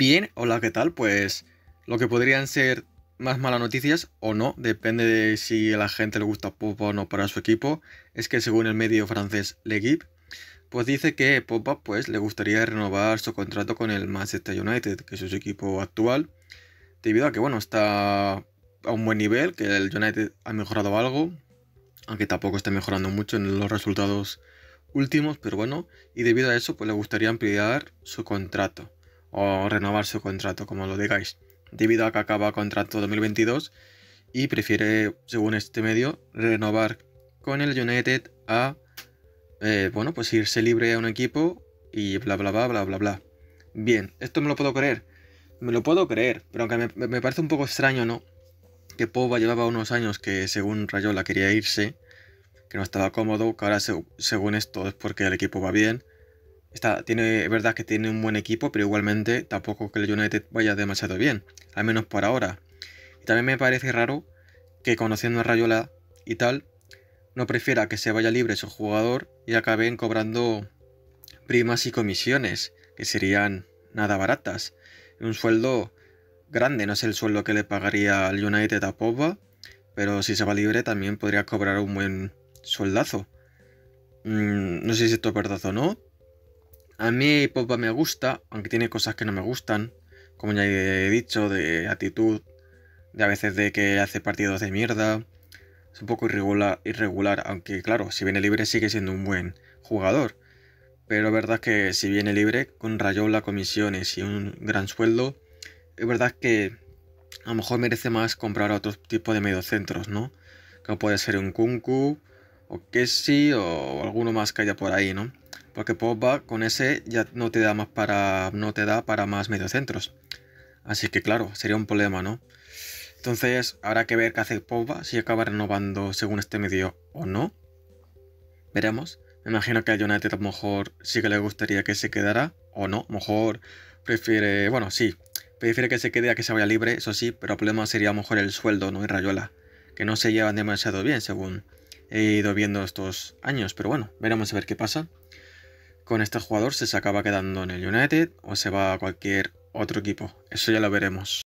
Bien, hola, ¿qué tal? Pues lo que podrían ser más malas noticias o no, depende de si a la gente le gusta Popa o no para su equipo, es que según el medio francés L'Equipe, pues dice que Popa pues le gustaría renovar su contrato con el Manchester United, que es su equipo actual, debido a que bueno, está a un buen nivel, que el United ha mejorado algo, aunque tampoco está mejorando mucho en los resultados últimos, pero bueno, y debido a eso pues le gustaría ampliar su contrato o renovar su contrato, como lo digáis, debido a que acaba contrato 2022 y prefiere, según este medio, renovar con el United a, eh, bueno, pues irse libre a un equipo y bla, bla, bla, bla, bla, bla. Bien, esto me lo puedo creer, me lo puedo creer, pero aunque me, parece un poco extraño, ¿no? Que Pogba llevaba unos años que, según Rayola, quería irse, que no estaba cómodo, que ahora, según esto, es porque el equipo va bien Está, tiene, es verdad que tiene un buen equipo, pero igualmente tampoco que el United vaya demasiado bien, al menos por ahora. Y también me parece raro que conociendo a Rayola y tal, no prefiera que se vaya libre su jugador y acaben cobrando primas y comisiones, que serían nada baratas. Un sueldo grande, no es el sueldo que le pagaría al United a Pogba, pero si se va libre también podría cobrar un buen sueldazo. Mm, no sé si esto es verdad o no, a mí Popa me gusta, aunque tiene cosas que no me gustan, como ya he dicho, de actitud, de a veces de que hace partidos de mierda. Es un poco irregular, irregular aunque claro, si viene libre sigue siendo un buen jugador. Pero verdad es que si viene libre, con Rayola, comisiones y un gran sueldo, es verdad que a lo mejor merece más comprar otro tipo de mediocentros, ¿no? Como puede ser un Kunku, o Kessi, o alguno más que haya por ahí, ¿no? Porque Pogba con ese ya no te da más para. no te da para más mediocentros. Así que claro, sería un problema, ¿no? Entonces, habrá que ver qué hace Pogba, si acaba renovando según este medio o no. Veremos. Me imagino que a Jonathan a lo mejor sí que le gustaría que se quedara o no. A lo mejor prefiere, bueno, sí, prefiere que se quede a que se vaya libre, eso sí, pero el problema sería a lo mejor el sueldo, ¿no? Y Rayola, que no se llevan demasiado bien según he ido viendo estos años, pero bueno, veremos a ver qué pasa con este jugador, se acaba quedando en el United o se va a cualquier otro equipo. Eso ya lo veremos.